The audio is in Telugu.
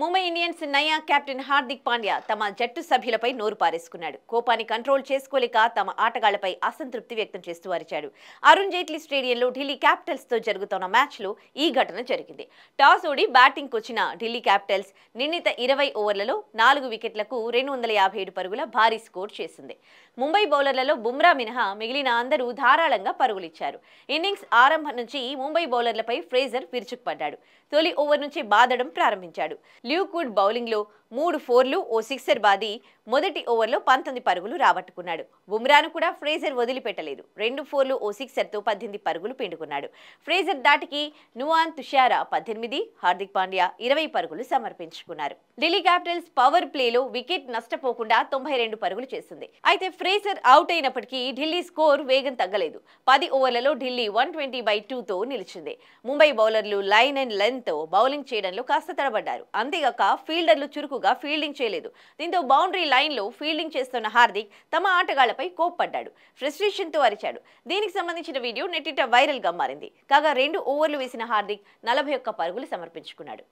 ముంబై ఇండియన్స్ నయా కెప్టెన్ హార్దిక్ పాండ్యా తమ జట్టు సభ్యులపై నోరు పారేసుకున్నాడు కోపాన్ని కంట్రోల్ చేసుకోలేక తమ ఆటగాళ్లపై అసంతృప్తి వ్యక్తం చేస్తూ అరిచాడు అరుణ్ జైట్లీ స్టేడియంలో ఢిల్లీ క్యాపిటల్స్తో జరుగుతున్న మ్యాచ్లో ఈ ఘటన జరిగింది టాస్ ఓడి బ్యాటింగ్ వచ్చిన ఢిల్లీ క్యాపిటల్స్ నిర్ణీత ఇరవై ఓవర్లలో నాలుగు వికెట్లకు రెండు వందల యాభై ఏడు పరుగుల భారీ స్కోర్ చేసింది ముంబై బౌలర్లలో బుమ్రా మినహా మిగిలిన అందరూ ధారాళంగా పరుగులిచ్చారు ఇన్నింగ్స్ ఆరంభం నుంచి ముంబై బౌలర్లపై ఫ్రేజర్ విరుచుకుపడ్డాడు తొలి ఓవర్ నుంచి బాదడం ప్రారంభించాడు ల్యూక్వుడ్ బౌలింగ్లో మూడు ఫోర్లు ఓ సిక్సర్ బాది మొదటి ఓవర్లో పంతొమ్మిది పరుగులు రాబట్టుకున్నాడు బుమ్రాను కూడా ఫ్రేజర్ వదిలిపెట్టలేదు రెండు ఫోర్లు ఓ సిక్సర్తో పద్దెనిమిది పరుగులు పిండుకున్నాడు ఫ్రేజర్ దాటికి నువాన్ తుషారా పద్దెనిమిది హార్దిక్ పాండ్యా ఇరవై పరుగులు సమర్పించుకున్నారు ఢిల్లీ క్యాపిటల్స్ పవర్ ప్లేలో వికెట్ నష్టపోకుండా తొంభై రెండు పరుగులు చేసింది అయితే ఫ్రేజర్ అవుట్ అయినప్పటికీ ఢిల్లీ స్కోర్ వేగం తగ్గలేదు పది ఓవర్లలో ఢిల్లీ వన్ ట్వంటీ బై టూతో నిలిచింది ముంబై బౌలర్లు లైన్ అండ్ లెన్త్ బౌలింగ్ చేయడంలో కాస్త తడబడ్డారు అంతేగాక ఫీల్డర్లు చురుకుగా ఫీల్డింగ్ చేయలేదు దీంతో బౌండరీ లైన్లో ఫీల్డింగ్ చేస్తున్న హార్దిక్ తమ ఆటగాళ్లపై కోప్పడ్డాడు ఫ్రస్ట్రేషన్తో అరిచాడు దీనికి సంబంధించిన వీడియో నెట్టిట వైరల్గా మారింది కాగా రెండు ఓవర్లు వేసిన హార్దిక్ నలభై ఒక్క పరుగులు సమర్పించుకున్నాడు